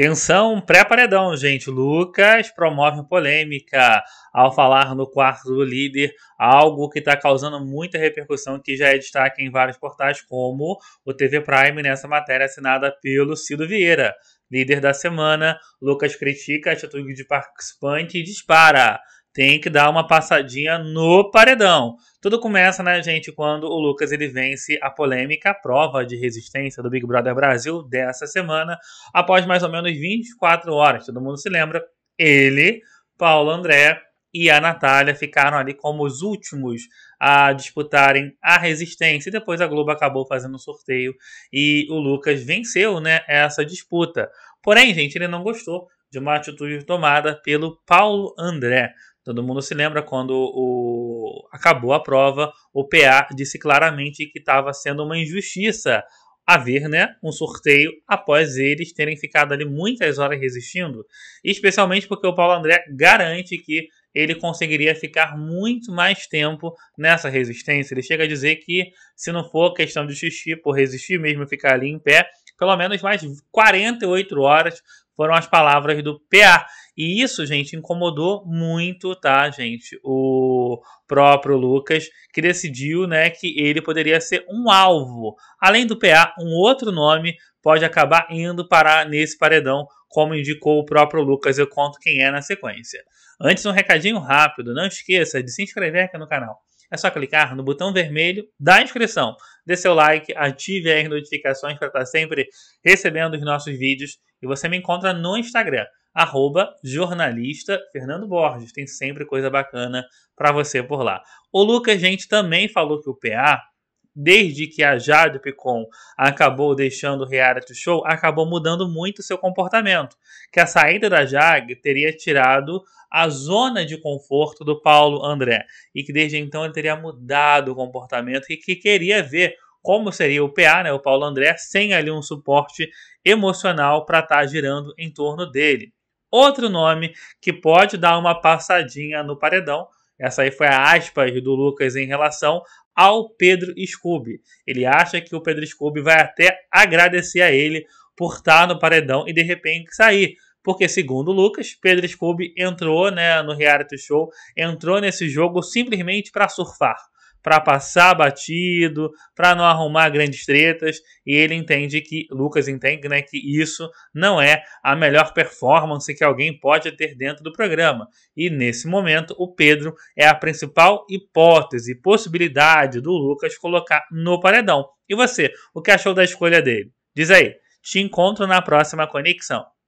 atenção, pré-paredão, gente. Lucas promove polêmica ao falar no quarto do líder, algo que está causando muita repercussão, que já é destaque em vários portais, como o TV Prime, nessa matéria assinada pelo Cido Vieira. Líder da semana, Lucas critica a atitude de participante e dispara tem que dar uma passadinha no paredão. Tudo começa, né, gente, quando o Lucas ele vence a polêmica prova de resistência do Big Brother Brasil dessa semana, após mais ou menos 24 horas. Todo mundo se lembra, ele, Paulo André e a Natália ficaram ali como os últimos a disputarem a resistência. E depois a Globo acabou fazendo o sorteio e o Lucas venceu, né, essa disputa. Porém, gente, ele não gostou de uma atitude tomada pelo Paulo André. Todo mundo se lembra quando o, acabou a prova, o PA disse claramente que estava sendo uma injustiça haver né, um sorteio após eles terem ficado ali muitas horas resistindo, especialmente porque o Paulo André garante que ele conseguiria ficar muito mais tempo nessa resistência. Ele chega a dizer que se não for questão de xixi por resistir mesmo ficar ali em pé, pelo menos mais 48 horas, foram as palavras do PA. E isso, gente, incomodou muito, tá, gente? O próprio Lucas, que decidiu, né, que ele poderia ser um alvo. Além do PA, um outro nome pode acabar indo parar nesse paredão, como indicou o próprio Lucas. Eu conto quem é na sequência. Antes, um recadinho rápido. Não esqueça de se inscrever aqui no canal é só clicar no botão vermelho da inscrição. Dê seu like, ative as notificações para estar sempre recebendo os nossos vídeos. E você me encontra no Instagram, arroba jornalista Fernando Borges. Tem sempre coisa bacana para você por lá. O Lucas, gente, também falou que o PA desde que a Jade Picon acabou deixando o reality show, acabou mudando muito seu comportamento. Que a saída da Jade teria tirado a zona de conforto do Paulo André e que desde então ele teria mudado o comportamento e que queria ver como seria o PA, né, o Paulo André, sem ali um suporte emocional para estar tá girando em torno dele. Outro nome que pode dar uma passadinha no paredão essa aí foi a aspas do Lucas em relação ao Pedro Scooby. Ele acha que o Pedro Scooby vai até agradecer a ele por estar no paredão e de repente sair. Porque, segundo o Lucas, Pedro Scooby entrou né, no reality show, entrou nesse jogo simplesmente para surfar para passar batido, para não arrumar grandes tretas, e ele entende que Lucas entende, né, que isso não é a melhor performance que alguém pode ter dentro do programa. E nesse momento, o Pedro é a principal hipótese, possibilidade do Lucas colocar no paredão. E você, o que achou da escolha dele? Diz aí. Te encontro na próxima conexão.